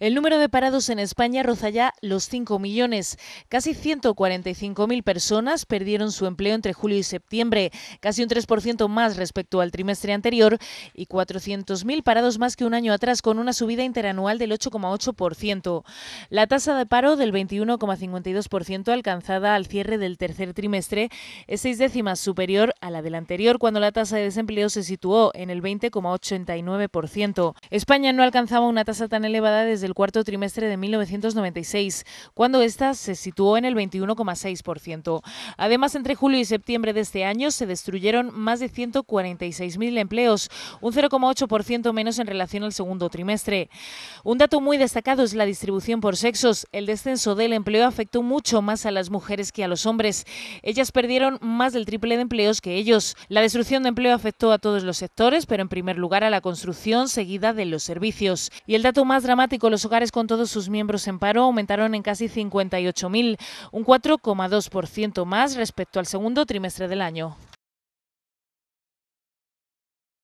El número de parados en España roza ya los 5 millones. Casi 145.000 personas perdieron su empleo entre julio y septiembre, casi un 3% más respecto al trimestre anterior y 400.000 parados más que un año atrás, con una subida interanual del 8,8%. La tasa de paro del 21,52% alcanzada al cierre del tercer trimestre es seis décimas superior a la del anterior, cuando la tasa de desempleo se situó en el 20,89%. España no alcanzaba una tasa tan elevada desde el cuarto trimestre de 1996, cuando ésta se situó en el 21,6%. Además, entre julio y septiembre de este año se destruyeron más de 146.000 empleos, un 0,8% menos en relación al segundo trimestre. Un dato muy destacado es la distribución por sexos. El descenso del empleo afectó mucho más a las mujeres que a los hombres. Ellas perdieron más del triple de empleos que ellos. La destrucción de empleo afectó a todos los sectores, pero en primer lugar a la construcción, seguida de los servicios. Y el dato más dramático los hogares con todos sus miembros en paro aumentaron en casi 58.000, un 4,2% más respecto al segundo trimestre del año.